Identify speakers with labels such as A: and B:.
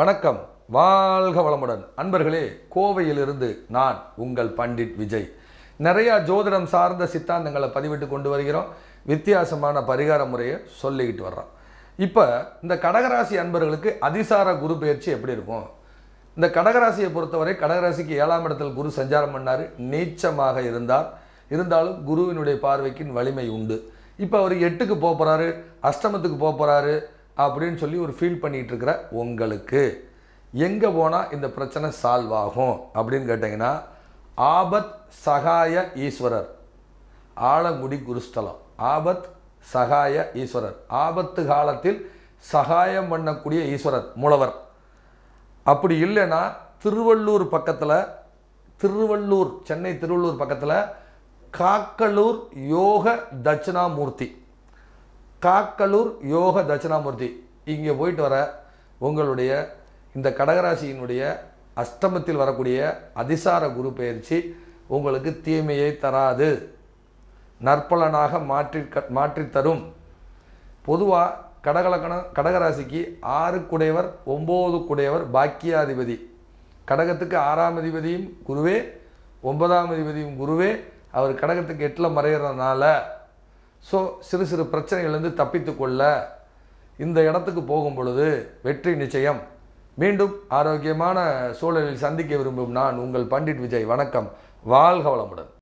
A: வணக்கம் வாழ்க வளமுடன் அன்பர்களே கோவையிலிருந்து நான் உங்கள் பண்டிட் விஜய் நிறையா ஜோதிடம் சார்ந்த சித்தாந்தங்களை பதிவிட்டு கொண்டு வருகிறோம் வித்தியாசமான பரிகார முறையை சொல்லிக்கிட்டு வர்றோம் இப்போ இந்த கடகராசி அன்பர்களுக்கு அதிசார குரு பயிற்சி எப்படி இருக்கும் இந்த கடகராசியை பொறுத்தவரை கடகராசிக்கு ஏழாம் இடத்தில் குரு சஞ்சாரம் பண்ணார் நீச்சமாக இருந்தார் இருந்தாலும் குருவினுடைய பார்வைக்கின் வலிமை உண்டு இப்போ அவர் எட்டுக்கு போகிறாரு அஷ்டமத்துக்கு போகிறாரு அப்படின்னு சொல்லி ஒரு ஃபீல் பண்ணிகிட்டு இருக்கிற உங்களுக்கு எங்கே போனால் இந்த பிரச்சனை சால்வ் ஆகும் அப்படின்னு கேட்டிங்கன்னா ஆபத் சகாய ஈஸ்வரர் ஆலங்குடி குருஸ்தலம் ஆபத் சகாய ஈஸ்வரர் ஆபத்து காலத்தில் சகாயம் பண்ணக்கூடிய ஈஸ்வரர் மூலவர் அப்படி இல்லைன்னா திருவள்ளூர் பக்கத்தில் திருவள்ளூர் சென்னை திருவள்ளூர் பக்கத்தில் காக்கலூர் யோக தட்சிணாமூர்த்தி காக்கலூர் யோக தட்சிணாமூர்த்தி இங்கே போயிட்டு வர உங்களுடைய இந்த கடகராசியினுடைய அஷ்டமத்தில் வரக்கூடிய அதிசார குரு பயிற்சி உங்களுக்கு தீமையை தராது நற்பலனாக மாற்றி மாற்றித்தரும் பொதுவாக கடகலக்கண கடகராசிக்கு ஆறு குடையவர் ஒம்பது குடையவர் பாக்கியாதிபதி கடகத்துக்கு ஆறாம் அதிபதியும் குருவே ஒன்பதாம் அதிபதியும் குருவே அவர் கடகத்துக்கு எட்டில் மறைகிறதுனால ஸோ சிறு சிறு பிரச்சனைகள்லேருந்து தப்பித்து கொள்ள இந்த இடத்துக்கு போகும் பொழுது வெற்றி நிச்சயம் மீண்டும் ஆரோக்கியமான சூழலில் சந்திக்க விரும்பும் நான் உங்கள் பண்டிட் விஜய் வணக்கம் வாழ்க வளமுடன்